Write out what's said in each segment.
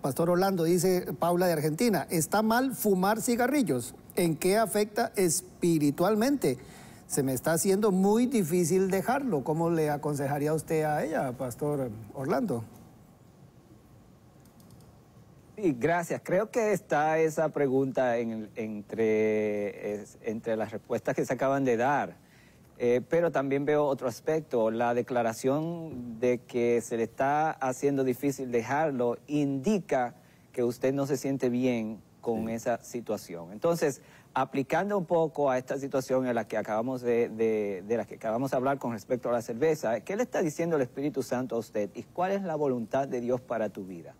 Pastor Orlando, dice Paula de Argentina, ¿está mal fumar cigarrillos? ¿En qué afecta espiritualmente? Se me está haciendo muy difícil dejarlo. ¿Cómo le aconsejaría usted a ella, Pastor Orlando? Sí, gracias. Creo que está esa pregunta entre, entre las respuestas que se acaban de dar. Eh, pero también veo otro aspecto, la declaración de que se le está haciendo difícil dejarlo indica que usted no se siente bien con esa situación. Entonces, aplicando un poco a esta situación en la que acabamos de, la que acabamos de hablar con respecto a la cerveza, ¿qué le está diciendo el Espíritu Santo a usted y cuál es la voluntad de Dios para tu vida?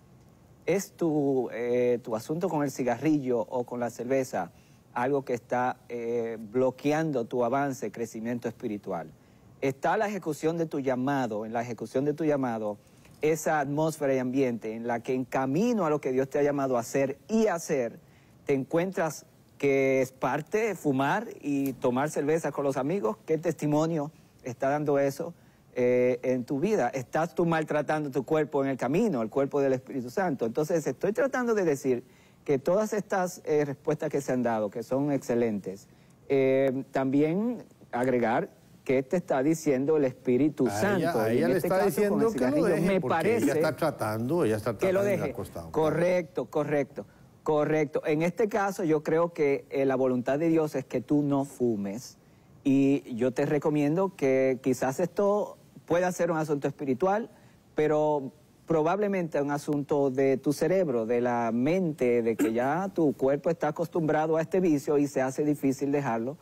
¿Es tu, eh, tu asunto con el cigarrillo o con la cerveza? algo que está eh, bloqueando tu avance, crecimiento espiritual. Está la ejecución de tu llamado, en la ejecución de tu llamado, esa atmósfera y ambiente en la que en camino a lo que Dios te ha llamado a hacer y hacer, te encuentras que es parte fumar y tomar cerveza con los amigos. ¿Qué testimonio está dando eso eh, en tu vida? Estás tú maltratando tu cuerpo en el camino, el cuerpo del Espíritu Santo. Entonces, estoy tratando de decir que todas estas eh, respuestas que se han dado, que son excelentes, eh, también agregar que te este está diciendo el Espíritu Santo. Ella, le está este diciendo que me parece está tratando, ella está tratando que lo correcto, correcto, correcto. En este caso yo creo que eh, la voluntad de Dios es que tú no fumes y yo te recomiendo que quizás esto pueda ser un asunto espiritual, pero probablemente un asunto de tu cerebro, de la mente, de que ya tu cuerpo está acostumbrado a este vicio y se hace difícil dejarlo.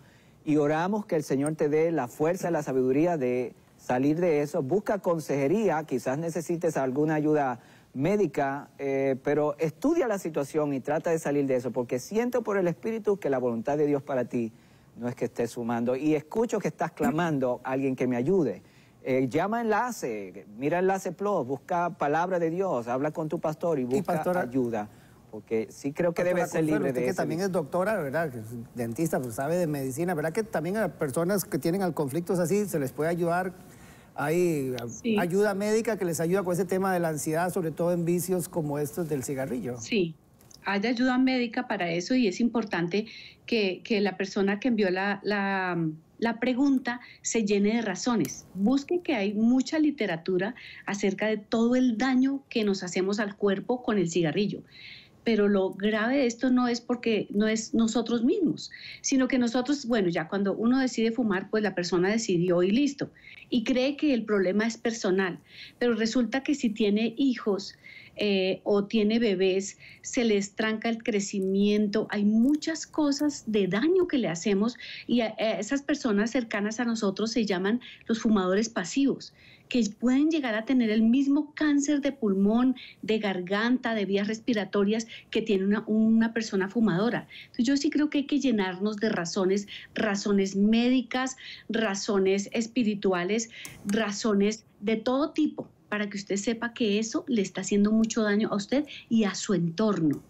Y oramos que el Señor te dé la fuerza, y la sabiduría de salir de eso. Busca consejería, quizás necesites alguna ayuda médica, eh, pero estudia la situación y trata de salir de eso, porque siento por el Espíritu que la voluntad de Dios para ti no es que estés sumando. Y escucho que estás clamando a alguien que me ayude. Eh, llama Enlace, mira Enlace Plus, busca Palabra de Dios, habla con tu pastor y busca ayuda. Porque sí creo que debe ser libre usted que también es doctora, ¿verdad? dentista, pues, sabe de medicina, ¿verdad? Que también a personas que tienen conflictos así se les puede ayudar. Hay ayuda médica que les ayuda con ese tema de la ansiedad, sobre todo en vicios como estos del cigarrillo. Sí, hay ayuda médica para eso y es importante que, la persona que envió la la pregunta se llene de razones. Busque que hay mucha literatura acerca de todo el daño que nos hacemos al cuerpo con el cigarrillo pero lo grave de esto no es porque no es nosotros mismos, sino que nosotros, bueno, ya cuando uno decide fumar, pues la persona decidió y listo, y cree que el problema es personal, pero resulta que si tiene hijos eh, o tiene bebés, se les tranca el crecimiento, hay muchas cosas de daño que le hacemos y a esas personas cercanas a nosotros se llaman los fumadores pasivos que pueden llegar a tener el mismo cáncer de pulmón, de garganta, de vías respiratorias que tiene una, persona fumadora. Entonces yo sí creo que hay que llenarnos de razones, razones médicas, razones espirituales, razones de todo tipo, para que usted sepa que eso le está haciendo mucho daño a usted y a su entorno.